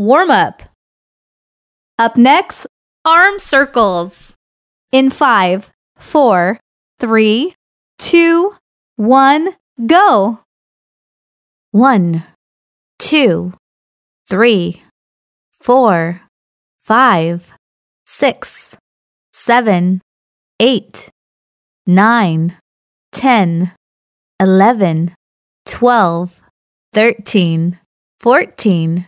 Warm up. Up next, arm circles. In five, four, three, two, one, go. One, two, three, four, five, six, seven, eight, nine, ten, eleven, twelve, thirteen, fourteen.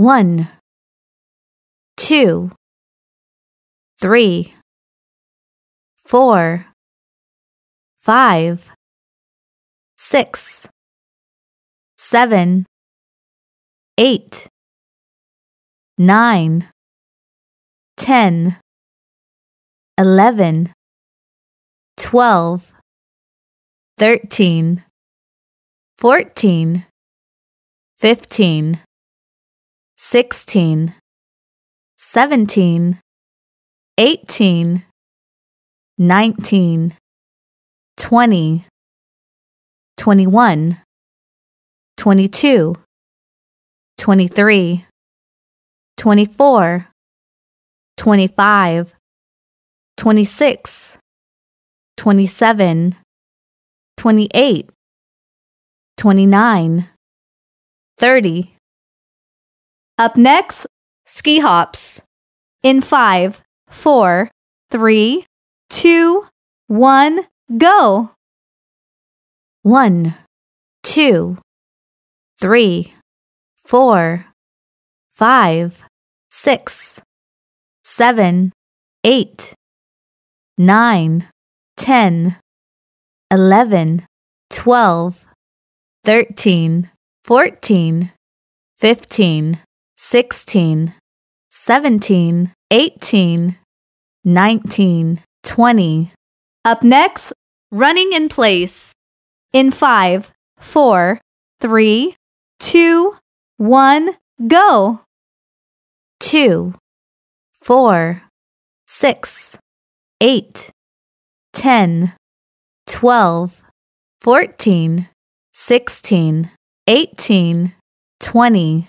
One, two, three, four, five, six, seven, eight, nine, ten, eleven, twelve, thirteen, fourteen, fifteen sixteen, seventeen, eighteen, nineteen, twenty, twenty-one, twenty-two, twenty-three, twenty-four, twenty-five, twenty-six, twenty-seven, twenty-eight, twenty-nine, thirty. Up next, ski hops. In five, four, three, two, one, go. One, two, three, four, five, six, seven, eight, nine, ten, eleven, twelve, thirteen, fourteen, fifteen. 16, 17, 18, 19, 20. Up next, running in place. In five, four, three, two, one, go. Two, four, six, eight, ten, twelve, fourteen, sixteen, eighteen, twenty.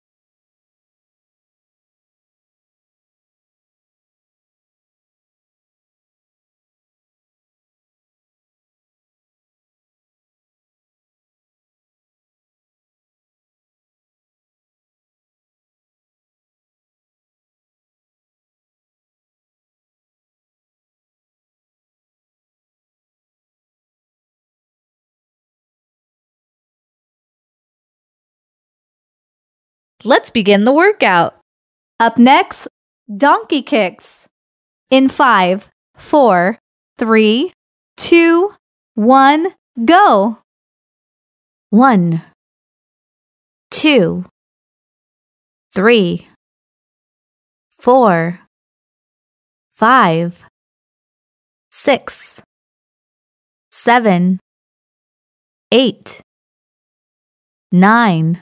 Let's begin the workout. Up next, donkey kicks. In five, four, three, two, one, go. One, two, three, four, five, six, seven, eight, nine.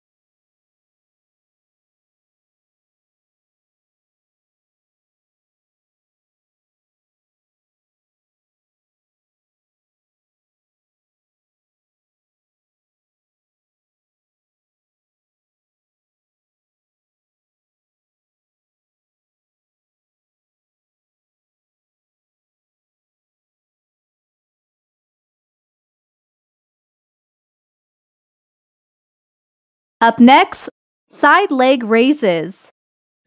Up next, side leg raises.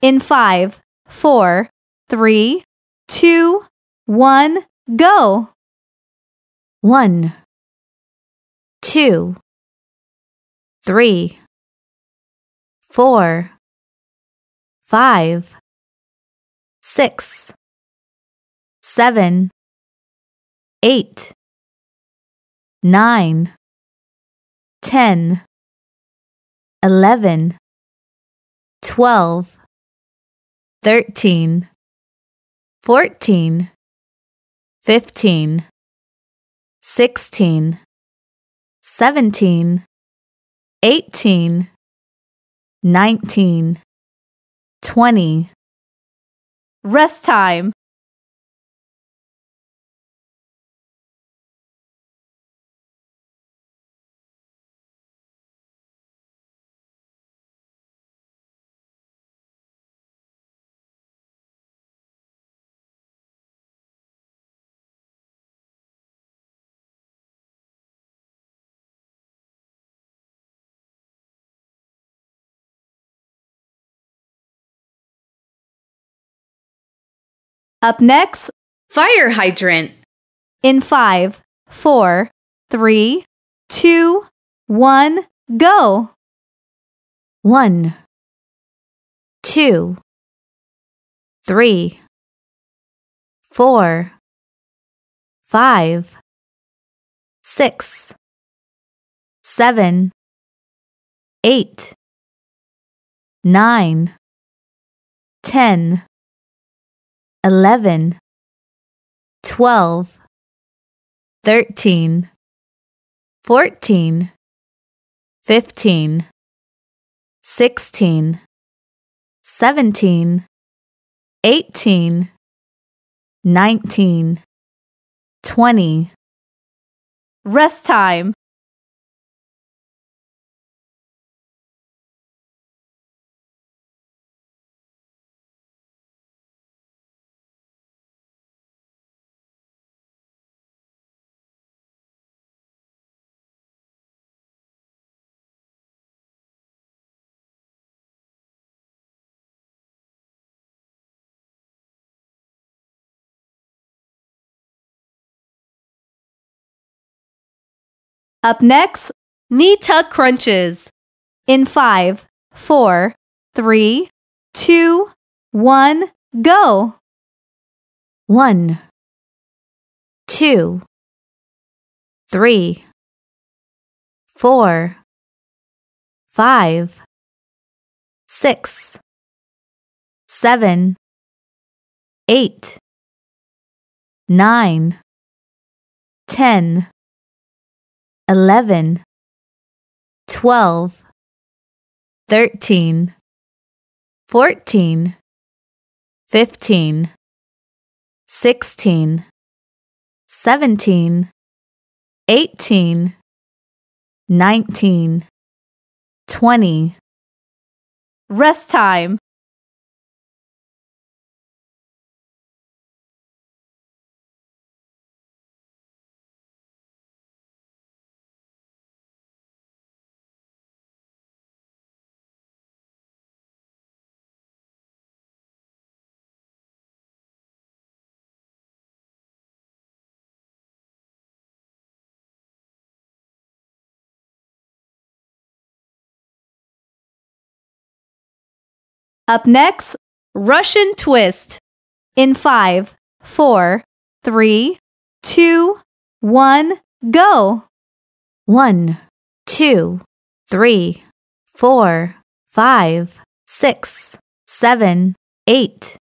In five, four, three, two, one, go. One, two, three, four, five, six, seven, eight, nine, ten eleven, twelve, thirteen, fourteen, fifteen, sixteen, seventeen, eighteen, nineteen, twenty. Rest time. Up next, fire hydrant. In five, four, three, two, one, go. One, two, three, four, five, six, seven, eight, nine, ten eleven, twelve, thirteen, fourteen, fifteen, sixteen, seventeen, eighteen, nineteen, twenty. Rest time. Up next, knee tuck crunches. In five, four, three, two, one, go. One, two, three, four, five, six, seven, eight, nine, ten eleven, twelve, thirteen, fourteen, fifteen, sixteen, seventeen, eighteen, nineteen, twenty. Rest time. Up next, Russian twist. In five, four, three, two, one, go. One, two, three, four, five, six, seven, eight,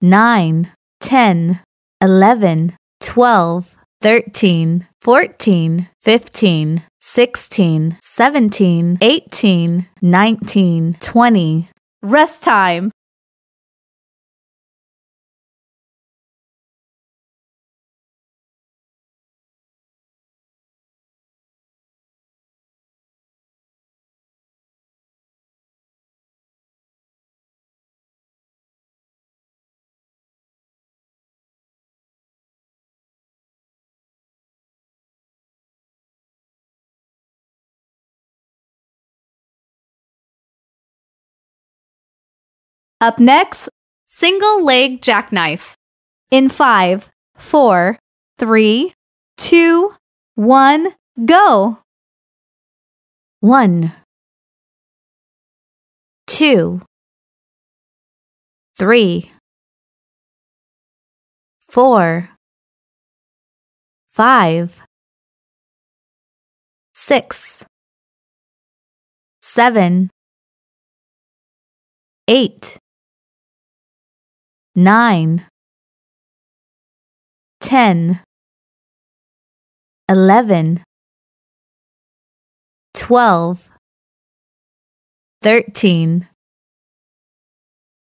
nine, ten, eleven, twelve, thirteen, fourteen, fifteen, sixteen, seventeen, eighteen, nineteen, twenty rest time Up next, single leg jackknife. In five, four, three, two, one, go. One, two, three, four, five, six, seven, eight nine, ten, eleven, twelve, thirteen,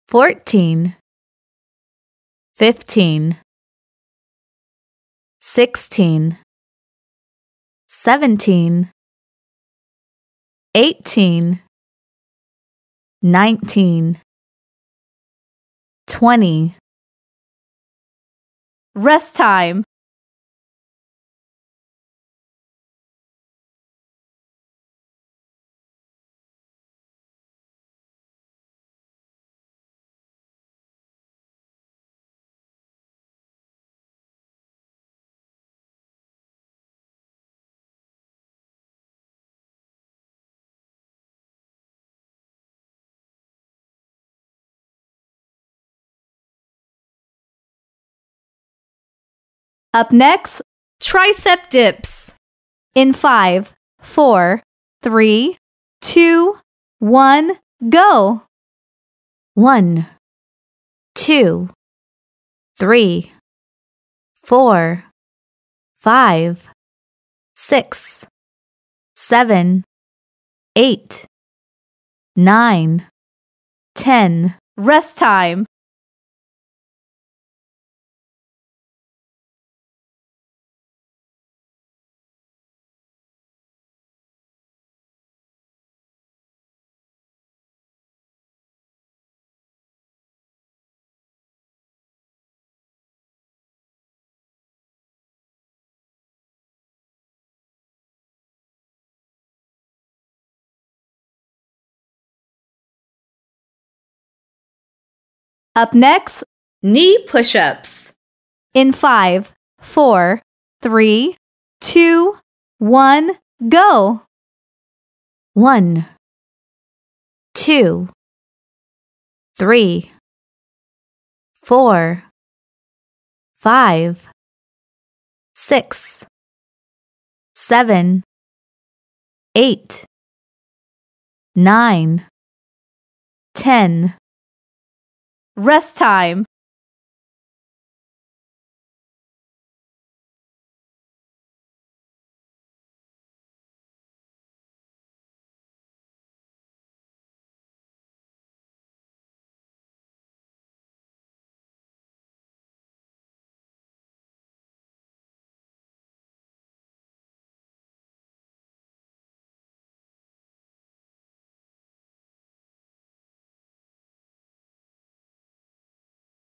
fourteen, fifteen, sixteen, seventeen, eighteen, nineteen. 20. Rest time. Up next, tricep dips. In five, four, three, two, one, go. One, two, three, four, five, six, seven, eight, nine, ten. Rest time. Up next, knee push ups. In five, four, three, two, one, go. One, two, three, four, five, six, seven, eight, nine, ten rest time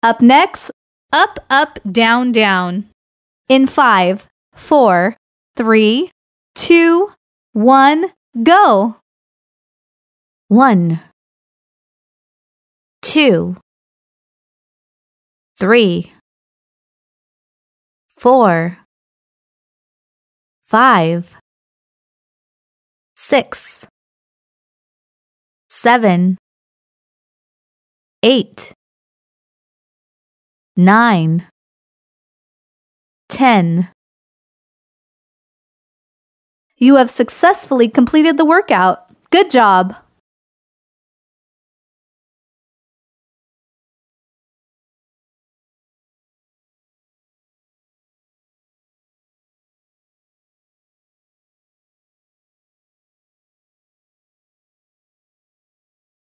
Up next, up, up, down, down. In five, four, three, two, one, go. One, two, three, four, five, six, seven, eight nine, ten. You have successfully completed the workout. Good job!